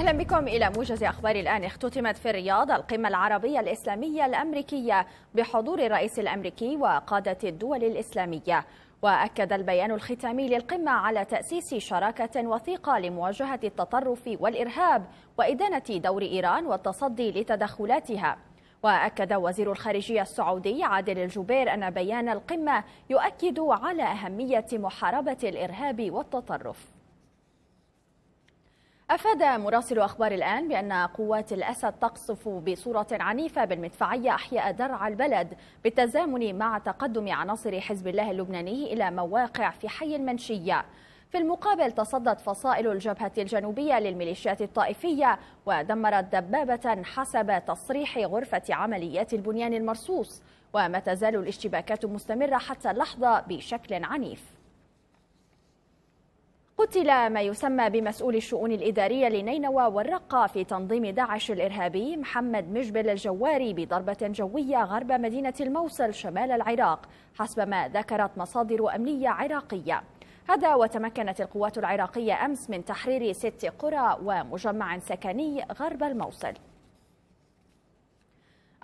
أهلا بكم إلى موجز أخبار الآن اختتمت في الرياض القمة العربية الإسلامية الأمريكية بحضور الرئيس الأمريكي وقادة الدول الإسلامية وأكد البيان الختامي للقمة على تأسيس شراكة وثيقة لمواجهة التطرف والإرهاب وإدانة دور إيران والتصدي لتدخلاتها وأكد وزير الخارجية السعودي عادل الجبير أن بيان القمة يؤكد على أهمية محاربة الإرهاب والتطرف أفاد مراسل أخبار الآن بأن قوات الأسد تقصف بصورة عنيفة بالمدفعية أحياء درعا البلد بالتزامن مع تقدم عناصر حزب الله اللبناني إلى مواقع في حي المنشية في المقابل تصدت فصائل الجبهة الجنوبية للميليشيات الطائفية ودمرت دبابة حسب تصريح غرفة عمليات البنيان المرصوص وما تزال الاشتباكات مستمرة حتى اللحظة بشكل عنيف قتل ما يسمى بمسؤول الشؤون الإدارية لنينوى والرقة في تنظيم داعش الإرهابي محمد مجبل الجواري بضربة جوية غرب مدينة الموصل شمال العراق حسب ما ذكرت مصادر أمنية عراقية هذا وتمكنت القوات العراقية أمس من تحرير ست قرى ومجمع سكني غرب الموصل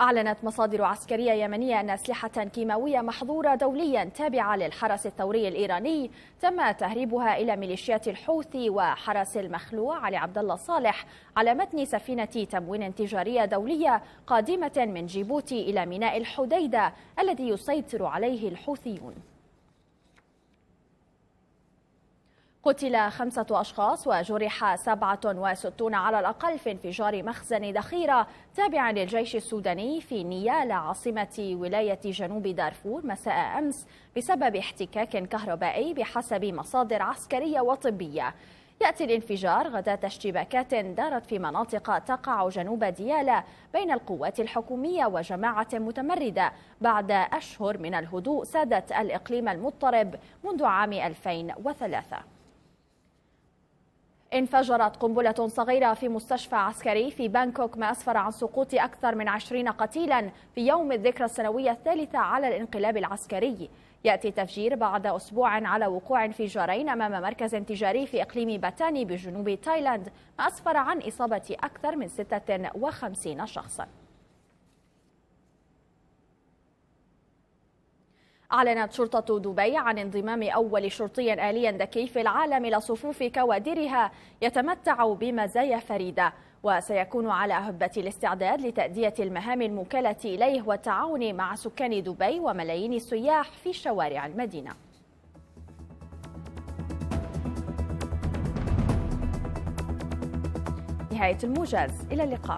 أعلنت مصادر عسكرية يمنية أن أسلحة كيماوية محظورة دوليا تابعة للحرس الثوري الإيراني تم تهريبها إلى ميليشيات الحوثي وحرس المخلوع علي عبد الله صالح على متن سفينة تموين تجارية دولية قادمة من جيبوتي إلى ميناء الحديدة الذي يسيطر عليه الحوثيون قتل خمسة أشخاص وجرح 67 على الأقل في انفجار مخزن ذخيرة تابع للجيش السوداني في نيالا عاصمة ولاية جنوب دارفور مساء أمس بسبب احتكاك كهربائي بحسب مصادر عسكرية وطبية يأتي الانفجار غداة اشتباكات دارت في مناطق تقع جنوب ديالا بين القوات الحكومية وجماعة متمردة بعد أشهر من الهدوء سادت الإقليم المضطرب منذ عام 2003 انفجرت قنبلة صغيرة في مستشفى عسكري في بانكوك ما أسفر عن سقوط أكثر من عشرين قتيلا في يوم الذكرى السنوية الثالثة على الانقلاب العسكري يأتي التفجير بعد أسبوع على وقوع انفجارين أمام مركز تجاري في إقليم باتاني بجنوب تايلاند ما أسفر عن إصابة أكثر من 56 شخصاً أعلنت شرطة دبي عن انضمام أول شرطي آلي ذكي في العالم إلى صفوف كوادرها يتمتع بمزايا فريدة وسيكون على هبة الاستعداد لتأدية المهام الموكلة إليه والتعاون مع سكان دبي وملايين السياح في شوارع المدينة نهاية الموجز إلى اللقاء